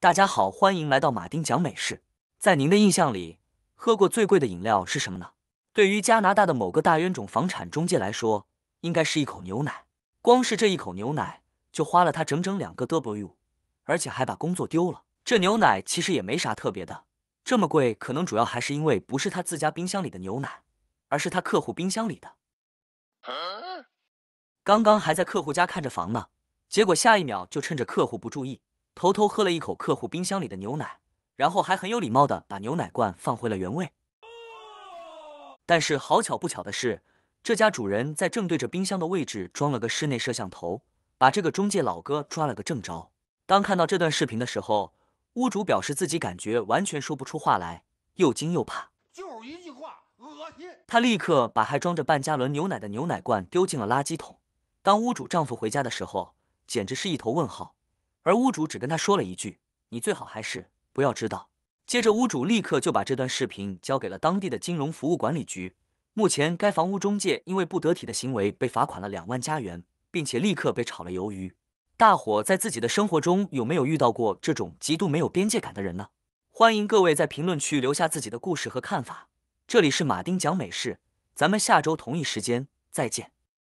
大家好，欢迎来到马丁讲美事。在您的印象里，喝过最贵的饮料是什么呢？对于加拿大的某个大冤种房产中介来说，应该是一口牛奶。光是这一口牛奶，就花了他整整两个 W，而且还把工作丢了。这牛奶其实也没啥特别的，这么贵可能主要还是因为不是他自家冰箱里的牛奶，而是他客户冰箱里的。刚刚还在客户家看着房呢，结果下一秒就趁着客户不注意。偷偷喝了一口客户冰箱里的牛奶，然后还很有礼貌地把牛奶罐放回了原位。但是好巧不巧的是，这家主人在正对着冰箱的位置装了个室内摄像头，把这个中介老哥抓了个正着。当看到这段视频的时候，屋主表示自己感觉完全说不出话来，又惊又怕。就是一句话，恶心！他立刻把还装着半加仑牛奶的牛奶罐丢进了垃圾桶。当屋主丈夫回家的时候，简直是一头问号。而屋主只跟他说了一句：“你最好还是不要知道。”接着，屋主立刻就把这段视频交给了当地的金融服务管理局。目前，该房屋中介因为不得体的行为被罚款了两万加元，并且立刻被炒了鱿鱼。大伙在自己的生活中有没有遇到过这种极度没有边界感的人呢？欢迎各位在评论区留下自己的故事和看法。这里是马丁讲美事，咱们下周同一时间再见。